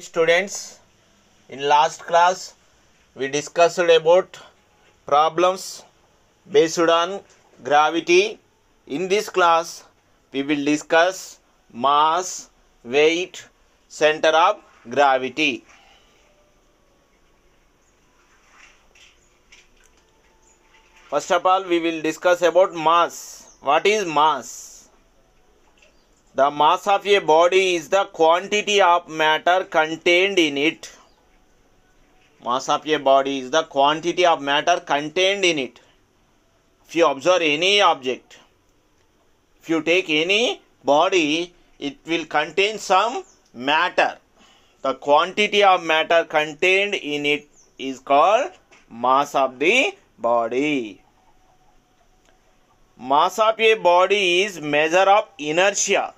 students in last class we discussed about problems based on gravity in this class we will discuss mass weight center of gravity first of all we will discuss about mass what is mass the mass of a body is the quantity of matter contained in it. Mass of a body is the quantity of matter contained in it. If you observe any object, if you take any body, it will contain some matter. The quantity of matter contained in it is called mass of the body. Mass of a body is measure of inertia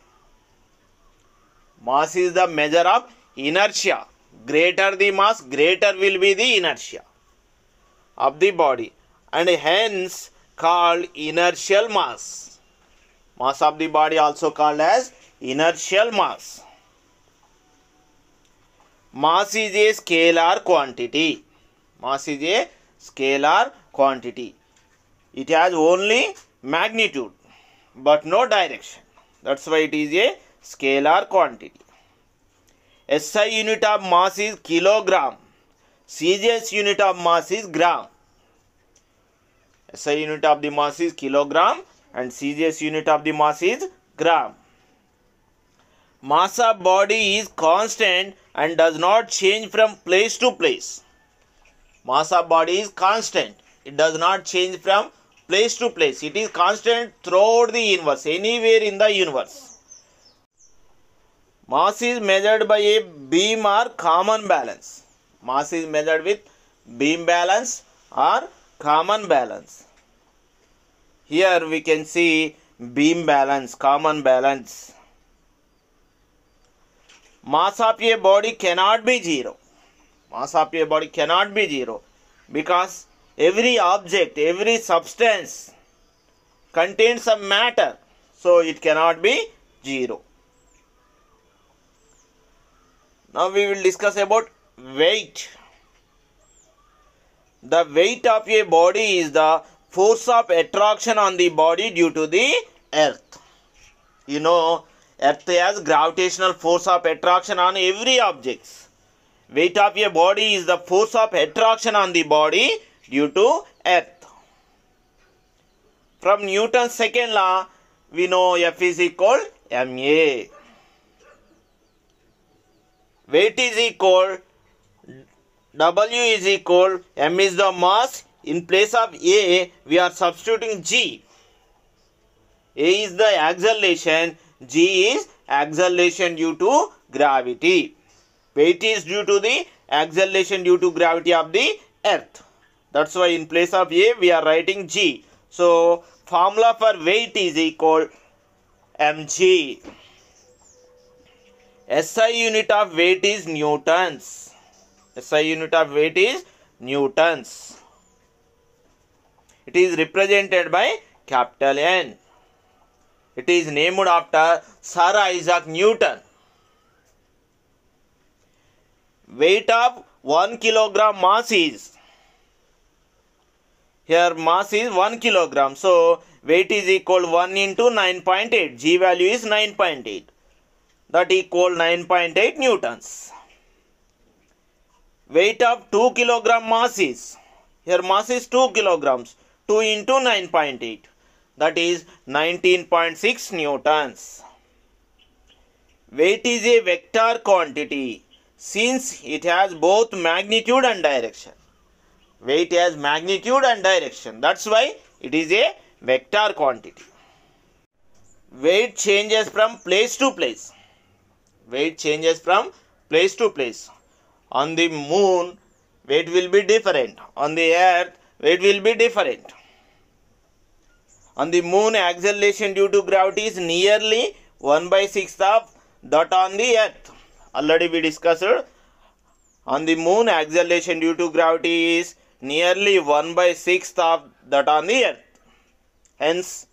Mass is the measure of inertia. Greater the mass, greater will be the inertia of the body and hence called inertial mass. Mass of the body also called as inertial mass. Mass is a scalar quantity. Mass is a scalar quantity. It has only magnitude but no direction. That's why it is a scalar quantity. SI unit of mass is kilogram. CGS unit of mass is gram. SI unit of the mass is kilogram and CGS unit of the mass is gram. Mass of body is constant and does not change from place to place. Mass of body is constant. It does not change from place to place. It is constant throughout the universe, anywhere in the universe Mass is measured by a beam or common balance. Mass is measured with beam balance or common balance. Here we can see beam balance, common balance. Mass of a body cannot be zero. Mass of a body cannot be zero because every object, every substance contains some matter. So it cannot be zero. Now we will discuss about weight. The weight of a body is the force of attraction on the body due to the earth. You know, earth has gravitational force of attraction on every objects. Weight of a body is the force of attraction on the body due to earth. From Newton's second law, we know F is equal ma weight is equal W is equal M is the mass in place of A we are substituting G A is the acceleration G is acceleration due to gravity weight is due to the acceleration due to gravity of the earth that's why in place of A we are writing G so formula for weight is equal mg SI unit of weight is newtons. SI unit of weight is newtons. It is represented by capital N. It is named after Sir Isaac Newton. Weight of 1 kilogram mass is here mass is 1 kilogram so weight is equal 1 into 9.8 g value is 9.8 that equal 9.8 newtons. Weight of 2 kilogram mass is, here mass is 2 kilograms, 2 into 9.8 that is 19.6 newtons. Weight is a vector quantity since it has both magnitude and direction. Weight has magnitude and direction that's why it is a vector quantity. Weight changes from place to place weight changes from place to place. On the moon, weight will be different. On the earth, weight will be different. On the moon, acceleration due to gravity is nearly 1 by six of that on the earth. Already we discussed. On the moon, acceleration due to gravity is nearly 1 by six of that on the earth. Hence,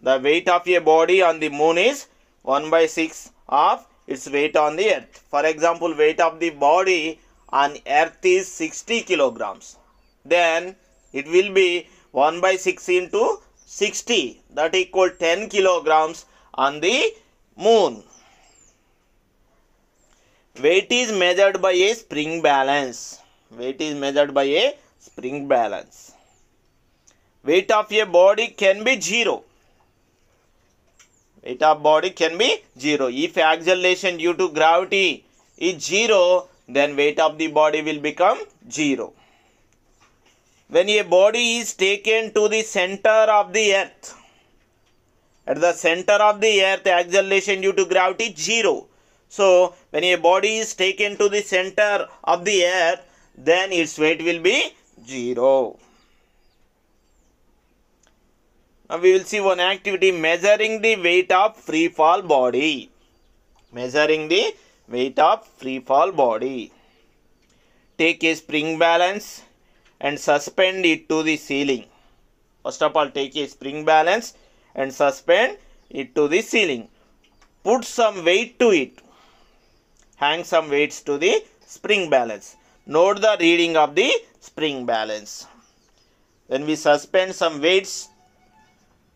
the weight of a body on the moon is 1 by 6 of its weight on the earth. For example, weight of the body on earth is 60 kilograms. Then it will be 1 by 6 into 60 that equal 10 kilograms on the moon. Weight is measured by a spring balance. Weight is measured by a spring balance. Weight of a body can be 0 weight of body can be 0. If acceleration due to gravity is 0, then weight of the body will become 0. When a body is taken to the center of the earth, at the center of the earth, acceleration due to gravity 0. So, when a body is taken to the center of the earth, then its weight will be 0. Now we will see one activity measuring the weight of free fall body. Measuring the weight of free fall body. Take a spring balance and suspend it to the ceiling. First of all take a spring balance and suspend it to the ceiling. Put some weight to it. Hang some weights to the spring balance. Note the reading of the spring balance. When we suspend some weights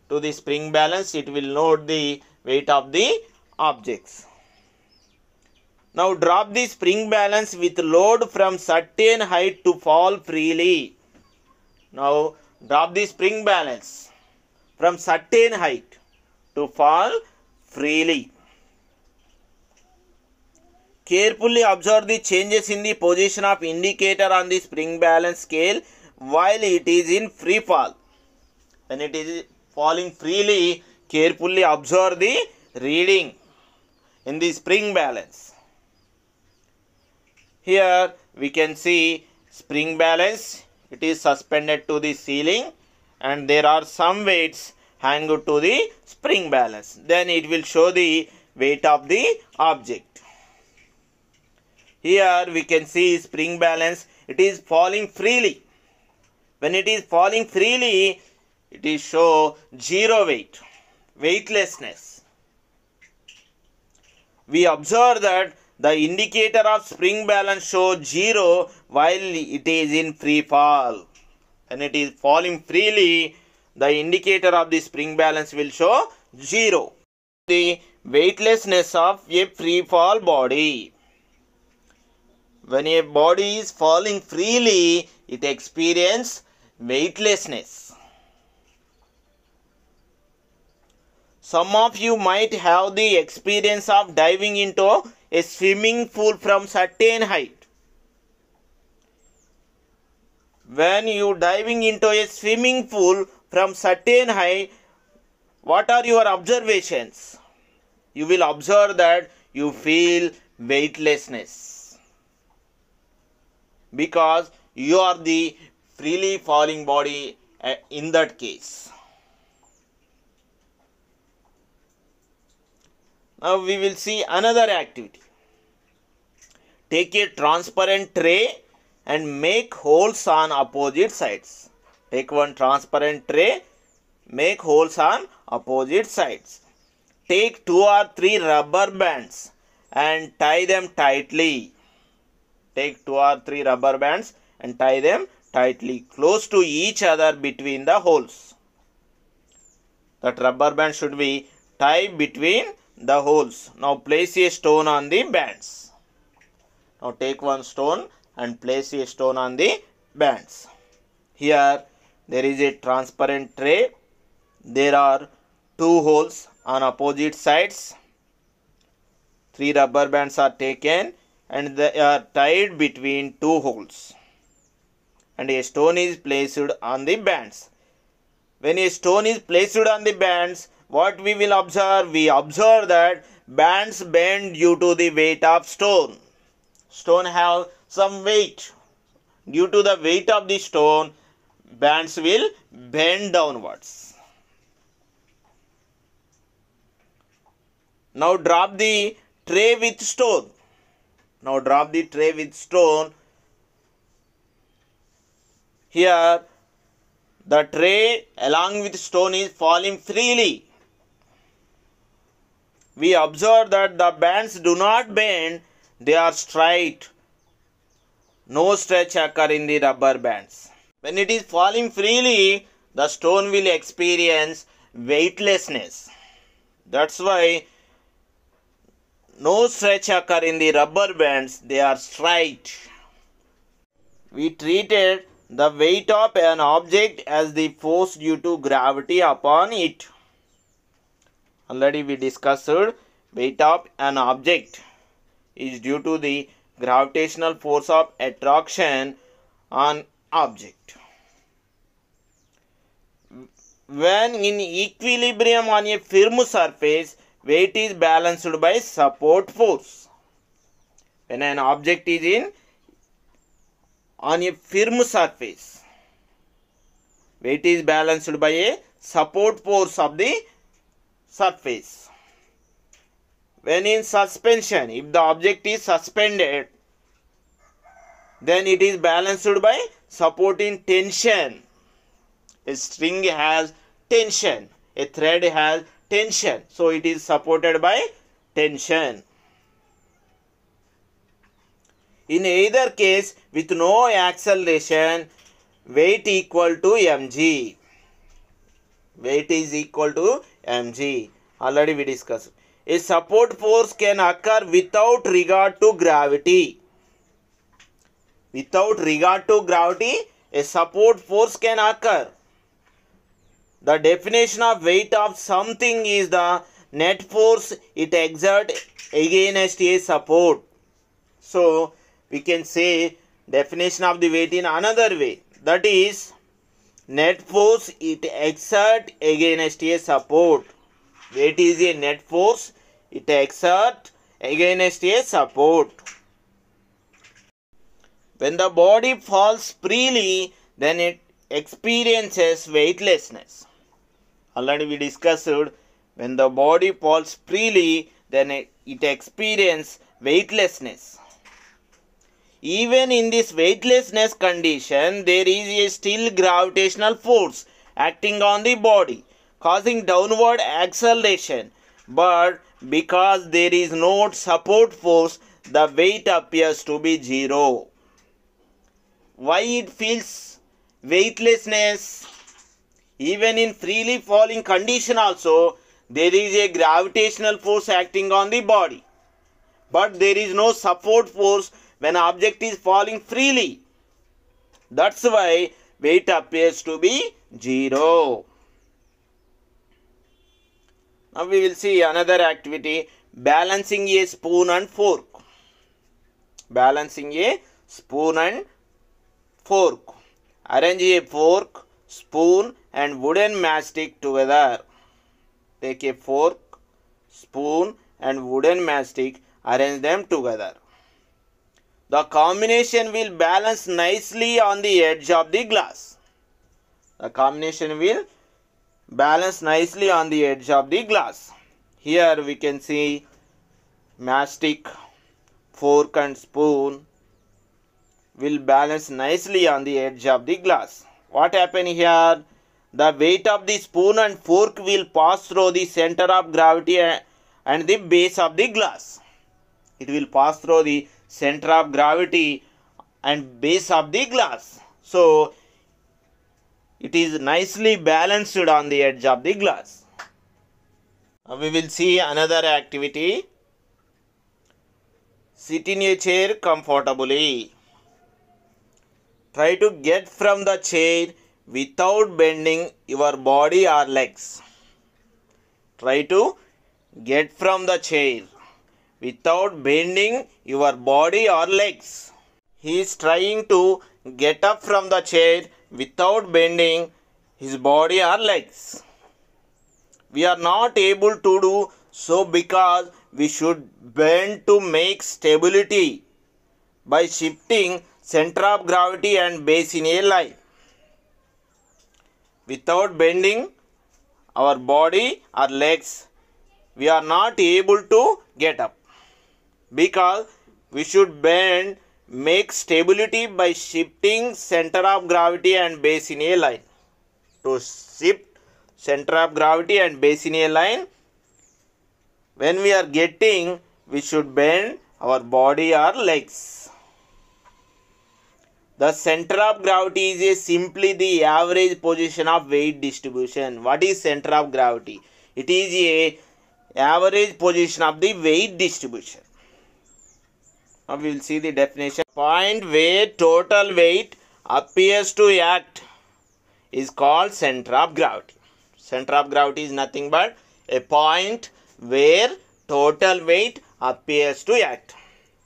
to the spring balance it will note the weight of the objects. Now drop the spring balance with load from certain height to fall freely. Now drop the spring balance from certain height to fall freely. Carefully observe the changes in the position of indicator on the spring balance scale while it is in free fall. When it is falling freely, carefully observe the reading in the spring balance. Here we can see spring balance, it is suspended to the ceiling and there are some weights hang to the spring balance. Then it will show the weight of the object. Here we can see spring balance, it is falling freely. When it is falling freely, it is show zero weight, weightlessness. We observe that the indicator of spring balance show zero while it is in free fall. and it is falling freely, the indicator of the spring balance will show zero. The weightlessness of a free fall body. When a body is falling freely, it experiences weightlessness. some of you might have the experience of diving into a swimming pool from certain height when you diving into a swimming pool from certain height what are your observations you will observe that you feel weightlessness because you are the freely falling body eh, in that case Now we will see another activity. Take a transparent tray and make holes on opposite sides. Take one transparent tray, make holes on opposite sides. Take two or three rubber bands and tie them tightly. Take two or three rubber bands and tie them tightly close to each other between the holes. That rubber band should be tied between the holes. Now place a stone on the bands. Now take one stone and place a stone on the bands. Here there is a transparent tray. There are two holes on opposite sides. Three rubber bands are taken and they are tied between two holes. And a stone is placed on the bands. When a stone is placed on the bands, what we will observe? We observe that bands bend due to the weight of stone. Stone have some weight. Due to the weight of the stone, bands will bend downwards. Now drop the tray with stone. Now drop the tray with stone. Here, the tray along with stone is falling freely we observe that the bands do not bend, they are straight. No stretch occur in the rubber bands. When it is falling freely, the stone will experience weightlessness. That's why no stretch occur in the rubber bands, they are straight. We treated the weight of an object as the force due to gravity upon it already we discussed weight of an object is due to the gravitational force of attraction on object when in equilibrium on a firm surface weight is balanced by support force when an object is in on a firm surface weight is balanced by a support force of the surface. When in suspension, if the object is suspended, then it is balanced by supporting tension. A string has tension, a thread has tension, so it is supported by tension. In either case, with no acceleration, weight equal to mg. Weight is equal to mg already we discussed a support force can occur without regard to gravity without regard to gravity a support force can occur the definition of weight of something is the net force it Again, against a support so we can say definition of the weight in another way that is net force it exert against a support weight is a net force it exert against a support when the body falls freely then it experiences weightlessness already we discussed when the body falls freely then it, it experiences weightlessness even in this weightlessness condition, there is a still gravitational force acting on the body, causing downward acceleration. But because there is no support force, the weight appears to be zero. Why it feels weightlessness? Even in freely falling condition also, there is a gravitational force acting on the body. But there is no support force when object is falling freely. That's why weight appears to be 0. Now we will see another activity balancing a spoon and fork. Balancing a spoon and fork. Arrange a fork, spoon and wooden mastic together. Take a fork, spoon and wooden mastic, arrange them together. The combination will balance nicely on the edge of the glass. The combination will balance nicely on the edge of the glass. Here we can see mastic, fork and spoon will balance nicely on the edge of the glass. What happened here? The weight of the spoon and fork will pass through the center of gravity and the base of the glass. It will pass through the center of gravity and base of the glass. So it is nicely balanced on the edge of the glass. Now we will see another activity. Sit in a chair comfortably. Try to get from the chair without bending your body or legs. Try to get from the chair without bending your body or legs. He is trying to get up from the chair without bending his body or legs. We are not able to do so because we should bend to make stability by shifting center of gravity and base in a line. Without bending our body or legs, we are not able to get up because we should bend make stability by shifting center of gravity and base in a line to shift center of gravity and base in a line when we are getting we should bend our body or legs the center of gravity is simply the average position of weight distribution what is center of gravity it is a average position of the weight distribution now we will see the definition. Point where total weight appears to act is called center of gravity. Center of gravity is nothing but a point where total weight appears to act.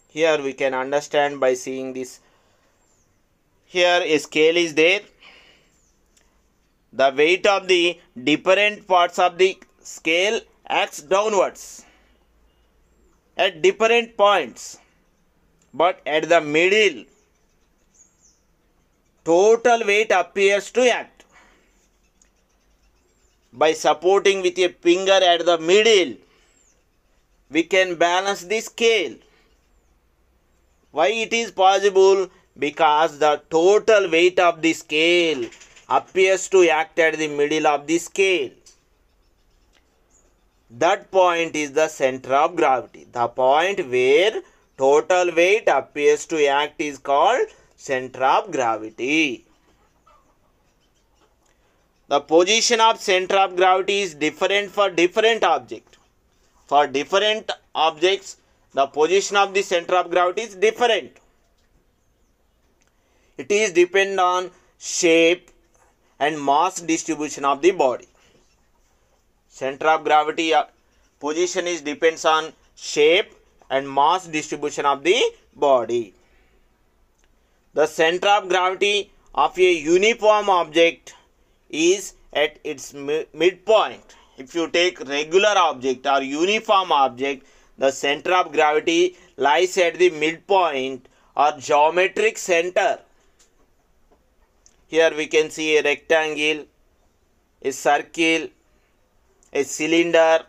Here we can understand by seeing this. Here a scale is there. The weight of the different parts of the scale acts downwards at different points but at the middle total weight appears to act by supporting with a finger at the middle we can balance the scale why it is possible because the total weight of the scale appears to act at the middle of the scale that point is the center of gravity the point where total weight appears to act is called center of gravity. The position of center of gravity is different for different object. For different objects, the position of the center of gravity is different. It is depend on shape and mass distribution of the body. Center of gravity uh, position is depends on shape and mass distribution of the body. The center of gravity of a uniform object is at its midpoint. If you take regular object or uniform object, the center of gravity lies at the midpoint or geometric center. Here we can see a rectangle, a circle, a cylinder,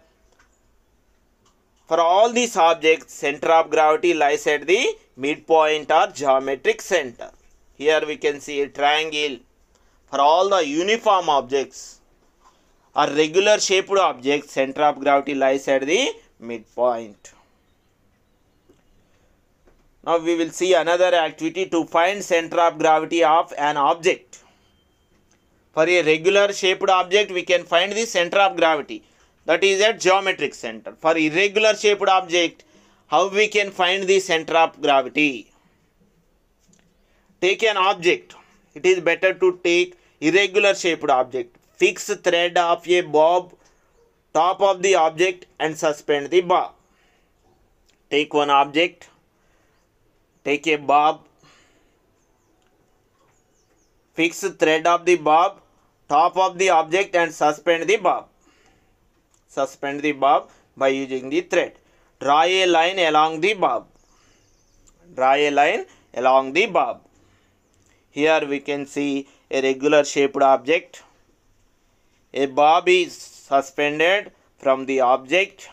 for all these objects, center of gravity lies at the midpoint or geometric center. Here we can see a triangle. For all the uniform objects or regular shaped objects, center of gravity lies at the midpoint. Now we will see another activity to find center of gravity of an object. For a regular shaped object, we can find the center of gravity that is at geometric center. For irregular shaped object, how we can find the center of gravity? Take an object. It is better to take irregular shaped object. Fix thread of a bob top of the object and suspend the bob. Take one object. Take a bob. Fix thread of the bob top of the object and suspend the bob Suspend the bob by using the thread. Draw a line along the bob. Draw a line along the bob. Here we can see a regular shaped object. A bob is suspended from the object.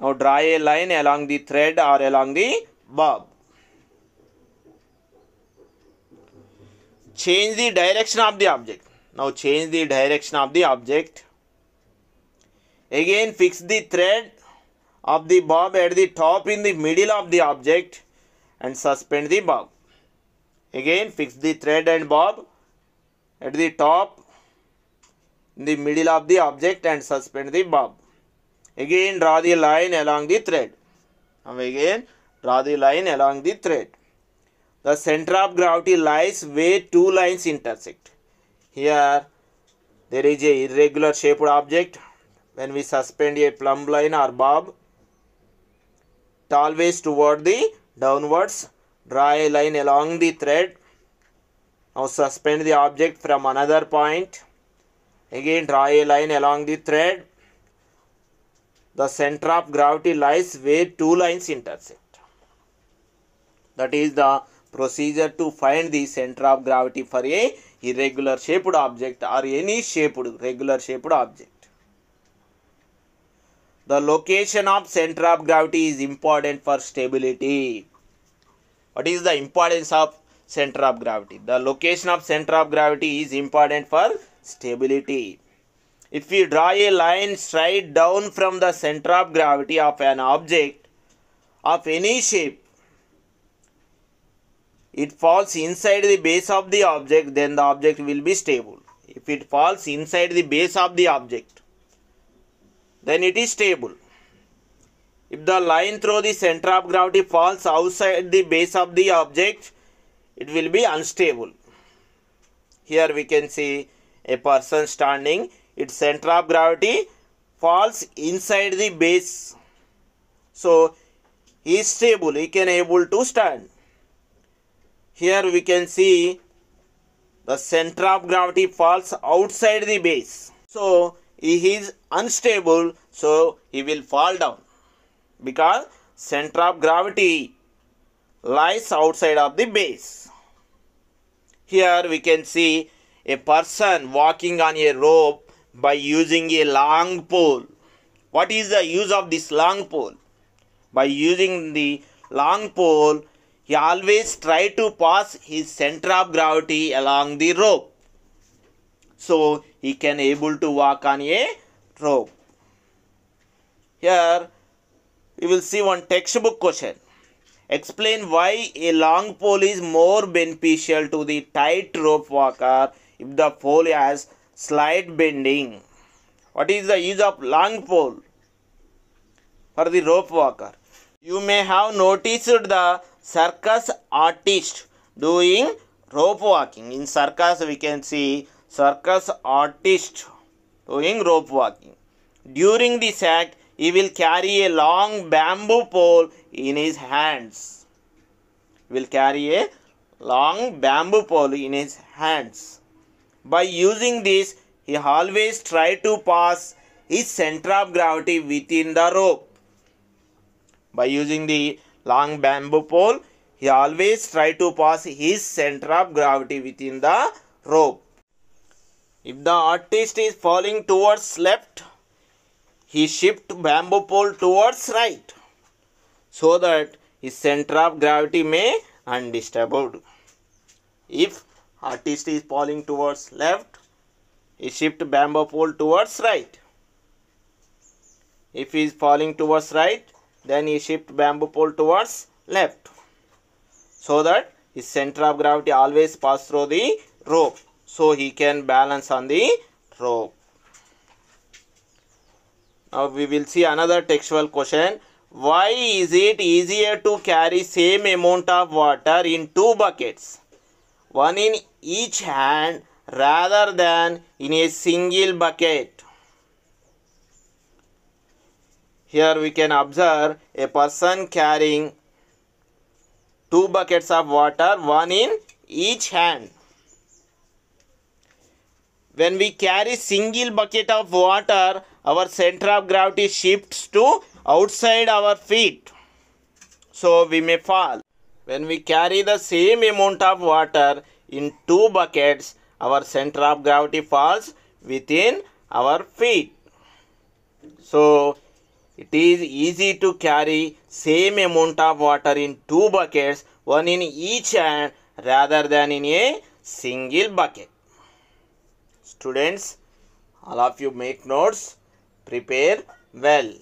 Now draw a line along the thread or along the bob. Change the direction of the object. Now change the direction of the object. Again fix the thread of the bob at the top in the middle of the object and suspend the bob. Again fix the thread and bob at the top in the middle of the object and suspend the bob. Again draw the line along the thread. Now again draw the line along the thread. The center of gravity lies where two lines intersect. Here there is a irregular shaped object when we suspend a plumb line or bob always toward the downwards draw a line along the thread now suspend the object from another point again draw a line along the thread the center of gravity lies where two lines intersect that is the procedure to find the center of gravity for a irregular shaped object or any shaped regular shaped object the location of center of gravity is important for stability. What is the importance of center of gravity? The location of center of gravity is important for stability. If we draw a line straight down from the center of gravity of an object of any shape, it falls inside the base of the object, then the object will be stable. If it falls inside the base of the object, then it is stable. If the line through the center of gravity falls outside the base of the object, it will be unstable. Here we can see a person standing, its center of gravity falls inside the base. So, he is stable, he can able to stand. Here we can see the center of gravity falls outside the base. So, he is unstable so he will fall down because center of gravity lies outside of the base here we can see a person walking on a rope by using a long pole what is the use of this long pole by using the long pole he always try to pass his center of gravity along the rope so he can able to walk on a rope here you will see one textbook question explain why a long pole is more beneficial to the tight rope walker if the pole has slight bending what is the use of long pole for the rope walker you may have noticed the circus artist doing rope walking in circus we can see circus artist doing rope walking. During this act, he will carry a long bamboo pole in his hands. Will carry a long bamboo pole in his hands. By using this, he always try to pass his center of gravity within the rope. By using the long bamboo pole, he always try to pass his center of gravity within the rope. If the artist is falling towards left, he shift bamboo pole towards right so that his center of gravity may undisturbed. If artist is falling towards left, he shift bamboo pole towards right. If he is falling towards right, then he shift bamboo pole towards left so that his center of gravity always pass through the rope so he can balance on the rope. Now we will see another textual question. Why is it easier to carry same amount of water in two buckets? One in each hand rather than in a single bucket. Here we can observe a person carrying two buckets of water, one in each hand when we carry single bucket of water our center of gravity shifts to outside our feet so we may fall when we carry the same amount of water in two buckets our center of gravity falls within our feet so it is easy to carry same amount of water in two buckets one in each hand rather than in a single bucket Students, all of you make notes, prepare well.